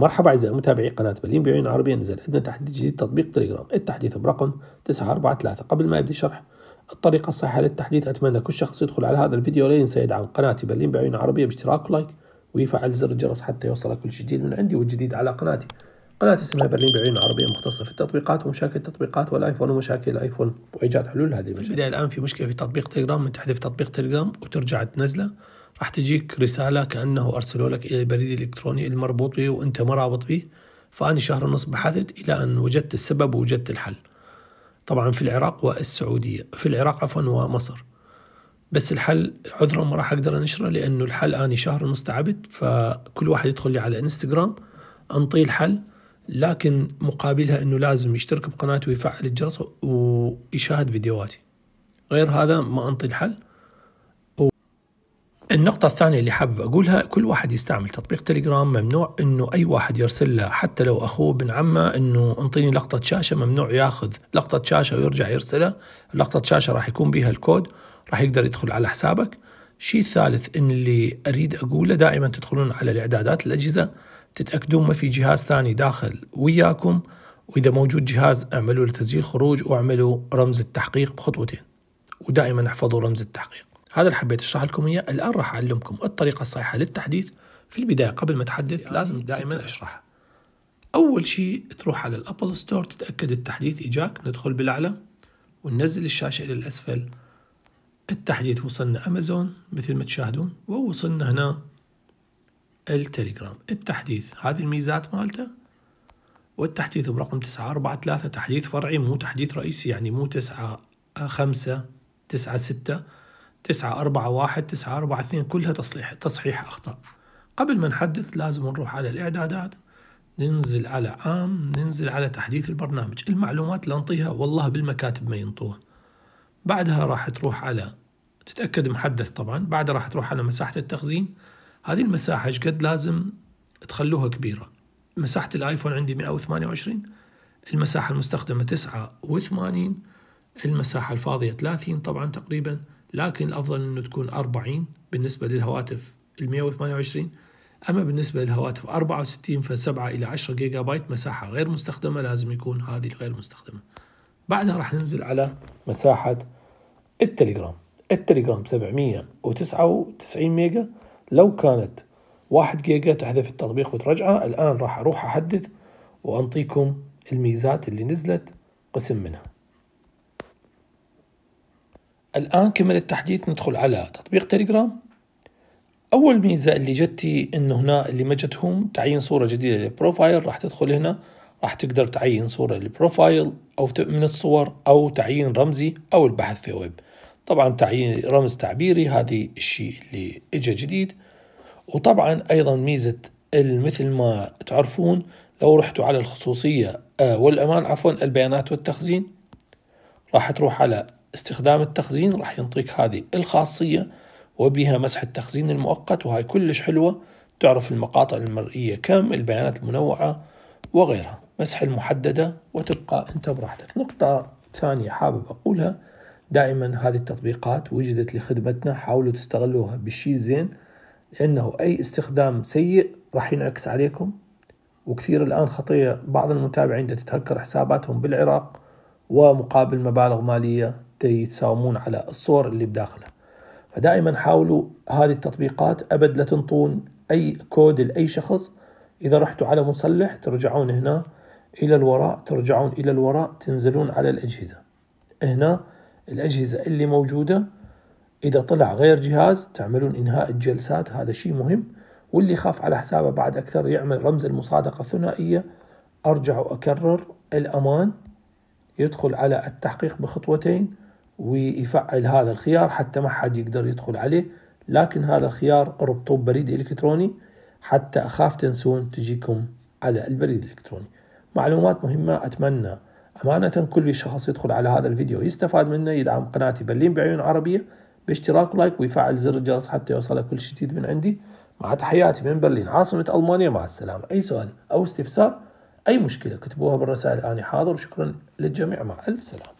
مرحبا أعزائي متابعي قناة برلين بعيون عربية نزل عندنا تحديث جديد تطبيق تليجرام التحديث برقم 943 قبل ما ابدا شرح الطريقة الصحيحة للتحديث أتمنى كل شخص يدخل على هذا الفيديو لا ينسى يدعم قناتي برلين بعيون عربية باشتراك ولايك ويفعل زر الجرس حتى يوصل كل جديد من عندي والجديد على قناتي قناتي اسمها برلين بعيون عربية مختصة في التطبيقات ومشاكل التطبيقات والآيفون ومشاكل الآيفون وإيجاد حلول لهذه المشاكل. البداية الآن في مشكلة في تطبيق تليجرام من تحذف تطبيق تليجرام وترجع تنزله راح تجيك رسالة كأنه أرسلوا لك إلى البريد الإلكتروني المربوط به وأنت ما رابط به فأنا شهر ونص بحثت إلى أن وجدت السبب ووجدت الحل طبعا في العراق والسعودية في العراق عفوا ومصر بس الحل عذرا ما راح أقدر أنشره لأنه الحل أني شهر ونص تعبت فكل واحد يدخل لي على إنستغرام أنطيه الحل لكن مقابلها أنه لازم يشترك بقناتي ويفعل الجرس ويشاهد فيديوهاتي غير هذا ما أنطي الحل النقطة الثانية اللي حابب أقولها كل واحد يستعمل تطبيق تليجرام ممنوع أنه أي واحد يرسل له حتى لو أخوه بن عمه أنه انطيني لقطة شاشة ممنوع ياخذ لقطة شاشة ويرجع يرسلها لقطة شاشة راح يكون بها الكود راح يقدر يدخل على حسابك الشيء الثالث إن اللي أريد أقوله دائما تدخلون على الإعدادات الأجهزة تتأكدون ما في جهاز ثاني داخل وياكم وإذا موجود جهاز اعملوا له تسجيل خروج واعملوا رمز التحقيق بخطوتين ودائما احفظوا رمز التحقيق هذا اللي حبيت اشرح لكم اياه الان راح اعلمكم الطريقه الصحيحه للتحديث في البدايه قبل ما اتحدث يعني لازم دائما اشرح اول شيء تروح على الابل ستور تتاكد التحديث اجاك ندخل بالاعلى وننزل الشاشه الى الاسفل التحديث وصلنا امازون مثل ما تشاهدون ووصلنا هنا التليجرام التحديث هذه الميزات مالته والتحديث برقم تسعة أربعة ثلاثة تحديث فرعي مو تحديث رئيسي يعني مو تسعة خمسة تسعة ستة تسعة أربعة واحد تسعة أربعة اثنين كلها تصليح تصحيح أخطاء قبل ما نحدث لازم نروح على الإعدادات ننزل على عام ننزل على تحديث البرنامج المعلومات اللي نطيها والله بالمكاتب ما ينطوها بعدها راح تروح على تتأكد محدث طبعا بعدها راح تروح على مساحة التخزين هذه المساحة ايش قد لازم تخلوها كبيرة مساحة الايفون عندي 128 المساحة المستخدمة 89 المساحة الفاضية 30 طبعا تقريبا لكن الأفضل أنه تكون 40 بالنسبة للهواتف ال 128 أما بالنسبة للهواتف 64 ف7 إلى 10 جيجا بايت مساحة غير مستخدمة لازم يكون هذه الغير مستخدمة بعدها راح ننزل على مساحة التليجرام التليجرام 799 ميجا لو كانت 1 جيجا تحذف التطبيق وترجعه الآن راح أروح أحدث وأنطيكم الميزات اللي نزلت قسم منها الآن كمل التحديث ندخل على تطبيق تليجرام أول ميزة اللي جتي إنه هنا اللي ما جتهم تعيين صورة جديدة للبروفايل راح تدخل هنا راح تقدر تعين صورة للبروفايل أو من الصور أو تعيين رمزي أو البحث في ويب طبعا تعيين رمز تعبيري هذه الشيء اللي إجا جديد وطبعا أيضا ميزة مثل ما تعرفون لو رحتوا على الخصوصية آه، والأمان عفوا البيانات والتخزين راح تروح على استخدام التخزين راح ينطيك هذه الخاصية وبها مسح التخزين المؤقت وهاي كلش حلوة تعرف المقاطع المرئية كم البيانات المنوعة وغيرها مسح المحددة وتبقى أنت براحتك نقطة ثانية حابب أقولها دائما هذه التطبيقات وجدت لخدمتنا حاولوا تستغلوها بالشي زين لأنه أي استخدام سيء راح ينعكس عليكم وكثير الآن خطية بعض المتابعين تتهكر حساباتهم بالعراق ومقابل مبالغ مالية يتساومون على الصور اللي بداخله فدائما حاولوا هذه التطبيقات أبد لا تنطون أي كود لأي شخص إذا رحتوا على مصلح ترجعون هنا إلى الوراء ترجعون إلى الوراء تنزلون على الأجهزة هنا الأجهزة اللي موجودة إذا طلع غير جهاز تعملون إنهاء الجلسات هذا شيء مهم واللي خاف على حسابه بعد أكثر يعمل رمز المصادقة الثنائية أرجع وأكرر الأمان يدخل على التحقيق بخطوتين ويفعل هذا الخيار حتى ما حد يقدر يدخل عليه لكن هذا الخيار اربطوه ببريد الكتروني حتى اخاف تنسون تجيكم على البريد الالكتروني معلومات مهمه اتمنى امانه كل شخص يدخل على هذا الفيديو يستفاد منه يدعم قناتي برلين بعيون عربيه باشتراك ولايك ويفعل زر الجرس حتى يوصلك كل جديد من عندي مع تحياتي من برلين عاصمه المانيا مع السلامه اي سؤال او استفسار اي مشكله كتبوها بالرسائل اني حاضر وشكرا للجميع مع الف سلامه